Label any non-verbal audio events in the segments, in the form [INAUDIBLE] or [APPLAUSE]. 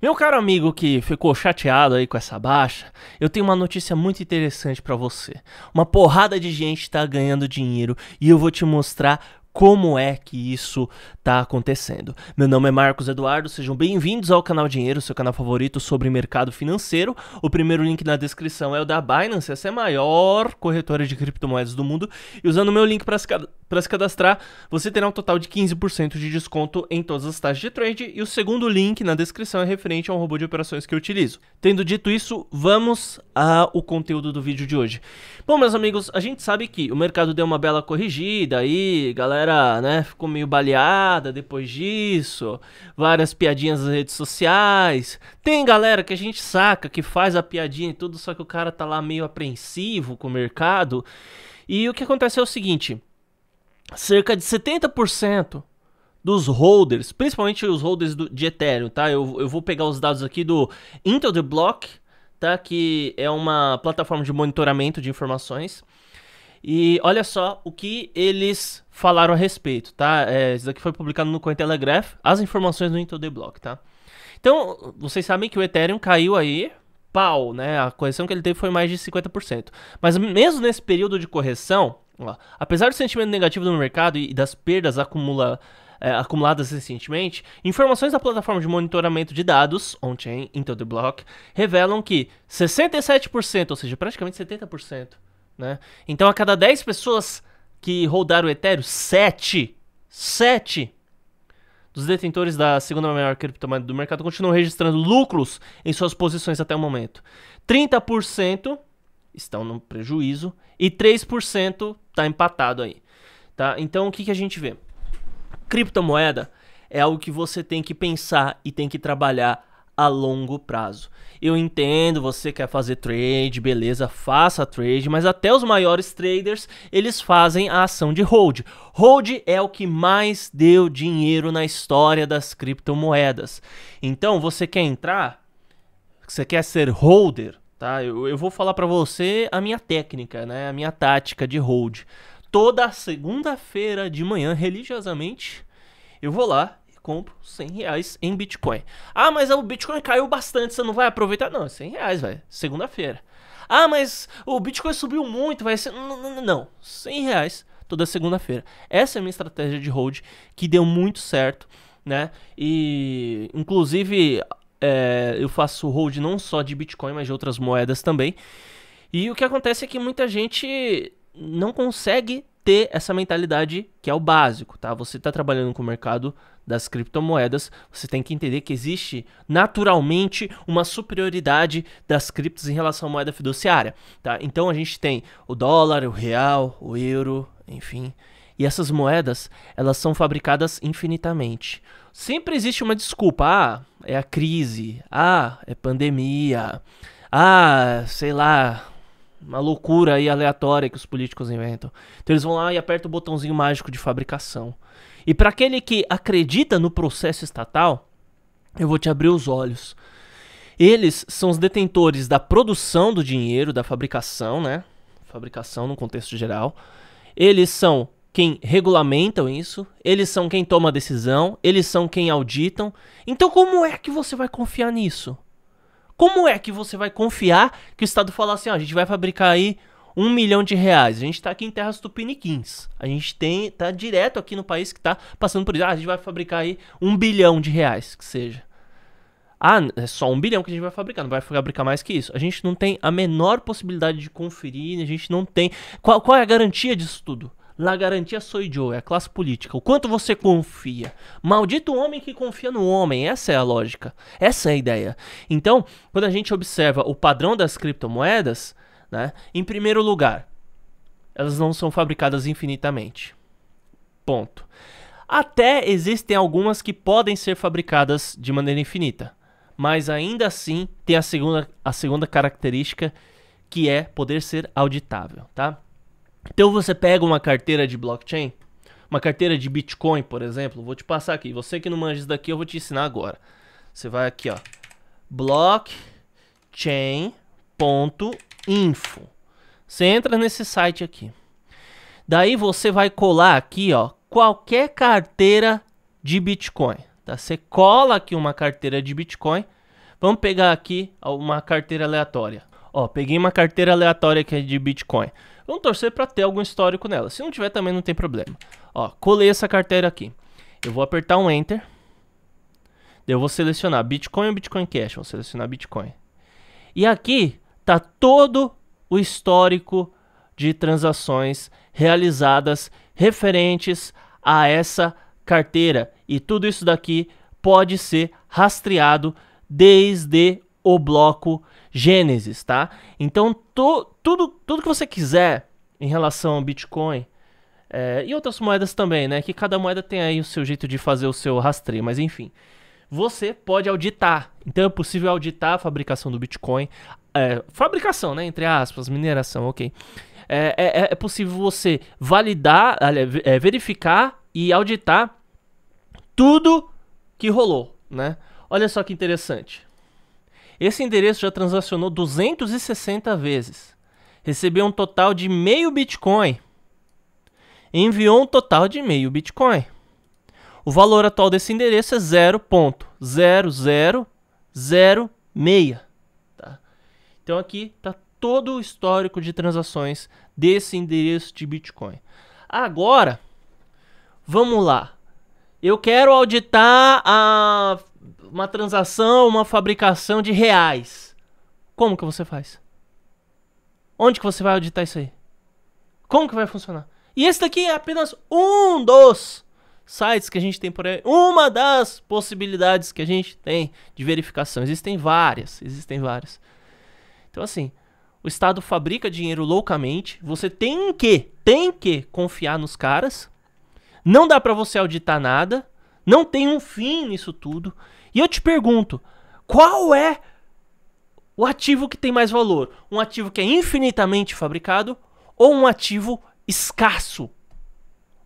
Meu caro amigo que ficou chateado aí com essa baixa, eu tenho uma notícia muito interessante para você. Uma porrada de gente tá ganhando dinheiro e eu vou te mostrar como é que isso está acontecendo. Meu nome é Marcos Eduardo, sejam bem-vindos ao canal Dinheiro, seu canal favorito sobre mercado financeiro. O primeiro link na descrição é o da Binance, essa é a maior corretora de criptomoedas do mundo. E usando o meu link para se, cadastrar, você terá um total de 15% de desconto em todas as taxas de trade. E o segundo link na descrição é referente a um robô de operações que eu utilizo. Tendo dito isso, vamos ao conteúdo do vídeo de hoje. Bom, meus amigos, a gente sabe que o mercado deu uma bela corrigida aí, galera galera, né, ficou meio baleada depois disso, várias piadinhas nas redes sociais. Tem galera que a gente saca que faz a piadinha e tudo, só que o cara tá lá meio apreensivo com o mercado. E o que acontece é o seguinte: cerca de 70% dos holders, principalmente os holders do, de Ethereum, tá? Eu, eu vou pegar os dados aqui do Intel the Block, tá? Que é uma plataforma de monitoramento de informações. E olha só o que eles falaram a respeito, tá? É, isso aqui foi publicado no Cointelegraph, as informações no Intel the Block, tá? Então, vocês sabem que o Ethereum caiu aí, pau, né? A correção que ele teve foi mais de 50%. Mas mesmo nesse período de correção, ó, apesar do sentimento negativo no mercado e das perdas acumula, é, acumuladas recentemente, informações da plataforma de monitoramento de dados, on-chain, Intel the Block, revelam que 67%, ou seja, praticamente 70%, né? Então, a cada 10 pessoas que rodaram o Ethereum, 7, 7 dos detentores da segunda maior criptomoeda do mercado continuam registrando lucros em suas posições até o momento. 30% estão no prejuízo e 3% está empatado aí. Tá? Então, o que, que a gente vê? Criptomoeda é algo que você tem que pensar e tem que trabalhar a longo prazo. Eu entendo, você quer fazer trade, beleza, faça trade, mas até os maiores traders, eles fazem a ação de hold. Hold é o que mais deu dinheiro na história das criptomoedas. Então, você quer entrar? Você quer ser holder, tá? Eu, eu vou falar para você a minha técnica, né? A minha tática de hold. Toda segunda-feira de manhã, religiosamente, eu vou lá compro 100 reais em Bitcoin. Ah, mas o Bitcoin caiu bastante, você não vai aproveitar? Não, é 100 reais, velho. Segunda-feira. Ah, mas o Bitcoin subiu muito, vai ser. Não, não, não. 100 reais toda segunda-feira. Essa é a minha estratégia de hold que deu muito certo, né? E, inclusive, é, eu faço hold não só de Bitcoin, mas de outras moedas também. E o que acontece é que muita gente não consegue ter essa mentalidade que é o básico, tá? Você está trabalhando com o mercado das criptomoedas, você tem que entender que existe naturalmente uma superioridade das criptos em relação à moeda fiduciária, tá? Então a gente tem o dólar, o real, o euro, enfim. E essas moedas, elas são fabricadas infinitamente. Sempre existe uma desculpa, ah, é a crise, ah, é pandemia, ah, sei lá, uma loucura aí aleatória que os políticos inventam. Então eles vão lá e apertam o botãozinho mágico de fabricação. E para aquele que acredita no processo estatal, eu vou te abrir os olhos. Eles são os detentores da produção do dinheiro, da fabricação, né? Fabricação no contexto geral. Eles são quem regulamentam isso, eles são quem toma a decisão, eles são quem auditam. Então como é que você vai confiar nisso? Como é que você vai confiar que o Estado fala assim, ó, a gente vai fabricar aí um milhão de reais. A gente está aqui em terras tupiniquins. A gente tem tá direto aqui no país que está passando por isso. Ah, a gente vai fabricar aí um bilhão de reais, que seja. Ah, é só um bilhão que a gente vai fabricar, não vai fabricar mais que isso. A gente não tem a menor possibilidade de conferir, a gente não tem. Qual, qual é a garantia disso tudo? La garantia soy yo, é a classe política. O quanto você confia. Maldito homem que confia no homem. Essa é a lógica. Essa é a ideia. Então, quando a gente observa o padrão das criptomoedas, né? Em primeiro lugar, elas não são fabricadas infinitamente. Ponto. Até existem algumas que podem ser fabricadas de maneira infinita, mas ainda assim tem a segunda, a segunda característica que é poder ser auditável, tá? Então você pega uma carteira de blockchain, uma carteira de Bitcoin, por exemplo, vou te passar aqui. Você que não manja isso daqui, eu vou te ensinar agora. Você vai aqui, ó, blockchain.info. Você entra nesse site aqui. Daí você vai colar aqui, ó, qualquer carteira de Bitcoin, tá? Você cola aqui uma carteira de Bitcoin. Vamos pegar aqui uma carteira aleatória. Ó, peguei uma carteira aleatória que é de Bitcoin. Vamos torcer para ter algum histórico nela. Se não tiver também não tem problema. Ó, colei essa carteira aqui. Eu vou apertar um Enter. Eu vou selecionar Bitcoin ou Bitcoin Cash. Vou selecionar Bitcoin. E aqui tá todo o histórico de transações realizadas referentes a essa carteira. E tudo isso daqui pode ser rastreado desde o bloco Gênesis, tá? Então, to, tudo, tudo que você quiser em relação ao Bitcoin é, e outras moedas também, né? Que cada moeda tem aí o seu jeito de fazer o seu rastreio, mas enfim. Você pode auditar. Então é possível auditar a fabricação do Bitcoin. É, fabricação, né? Entre aspas, mineração, ok. É, é, é, é possível você validar, é, é, verificar e auditar tudo que rolou, né? Olha só que interessante. Esse endereço já transacionou 260 vezes. Recebeu um total de meio Bitcoin. Enviou um total de meio Bitcoin. O valor atual desse endereço é 0.0006. Tá? Então aqui está todo o histórico de transações desse endereço de Bitcoin. Agora, vamos lá. Eu quero auditar a uma transação, uma fabricação de reais. Como que você faz? Onde que você vai auditar isso aí? Como que vai funcionar? E esse daqui é apenas um dos sites que a gente tem por aí, uma das possibilidades que a gente tem de verificação. Existem várias, existem várias. Então assim, o Estado fabrica dinheiro loucamente, você tem que, tem que confiar nos caras. Não dá para você auditar nada, não tem um fim nisso tudo. E eu te pergunto, qual é o ativo que tem mais valor? Um ativo que é infinitamente fabricado ou um ativo escasso?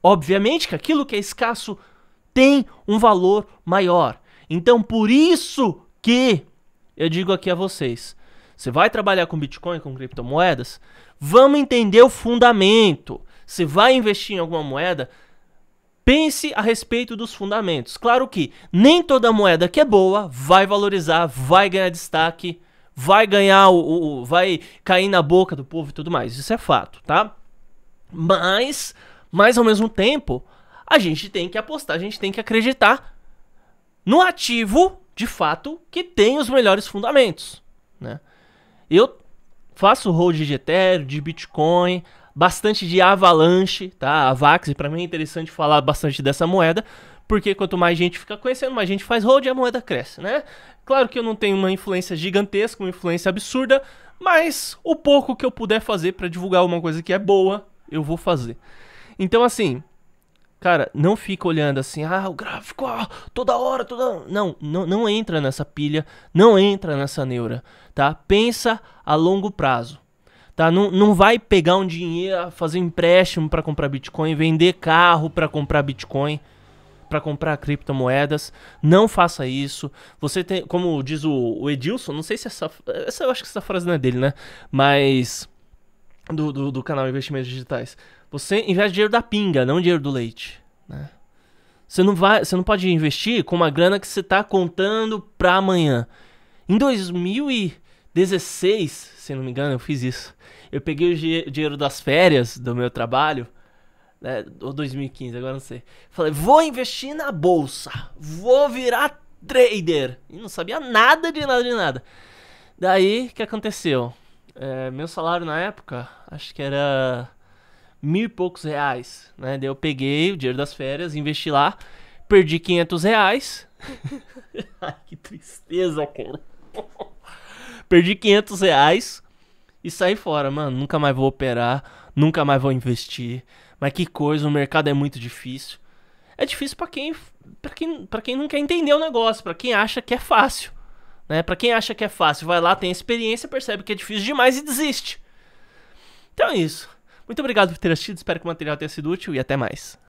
Obviamente que aquilo que é escasso tem um valor maior. Então, por isso que eu digo aqui a vocês: você vai trabalhar com Bitcoin, com criptomoedas? Vamos entender o fundamento. Você vai investir em alguma moeda? Pense a respeito dos fundamentos. Claro que nem toda moeda que é boa vai valorizar, vai ganhar destaque, vai ganhar o, o, o vai cair na boca do povo e tudo mais. Isso é fato, tá? Mas, mas ao mesmo tempo, a gente tem que apostar, a gente tem que acreditar no ativo, de fato, que tem os melhores fundamentos, né? Eu faço hold de Ethereum, de Bitcoin, bastante de Avalanche, tá? A Vax, para mim é interessante falar bastante dessa moeda, porque quanto mais gente fica conhecendo, mais gente faz hold e a moeda cresce, né? Claro que eu não tenho uma influência gigantesca, uma influência absurda, mas o pouco que eu puder fazer para divulgar uma coisa que é boa, eu vou fazer. Então assim, cara, não fica olhando assim, ah, o gráfico, ah, toda hora, toda não, não, não entra nessa pilha, não entra nessa neura, tá? Pensa a longo prazo tá? Não, não vai pegar um dinheiro, ah, fazer um empréstimo para comprar Bitcoin, vender carro para comprar Bitcoin, para comprar criptomoedas. Não faça isso. Você tem, como diz o, o, Edilson, não sei se essa, essa eu acho que essa frase não é dele, né? Mas do, do, do canal Investimentos Digitais. Você investe dinheiro da pinga, não dinheiro do leite, né? Você não, vai, você não pode investir com uma grana que você está contando para amanhã. Em 2000 e 16, se não me engano, eu fiz isso. Eu peguei o dinheiro das férias do meu trabalho, né, ou 2015, agora não sei. Falei, vou investir na bolsa, vou virar trader. E não sabia nada de nada de nada. Daí, o que aconteceu? É, meu salário na época, acho que era mil e poucos reais, né? Daí eu peguei o dinheiro das férias, investi lá, perdi 500 reais. [LAUGHS] Ai, que tristeza, cara. [LAUGHS] Perdi 500 reais e saí fora, mano. Nunca mais vou operar, nunca mais vou investir. Mas que coisa, o mercado é muito difícil. É difícil para quem, pra quem, para quem não quer entender o negócio, para quem acha que é fácil. Né? Para quem acha que é fácil, vai lá, tem experiência, percebe que é difícil demais e desiste. Então é isso. Muito obrigado por ter assistido, espero que o material tenha sido útil e até mais.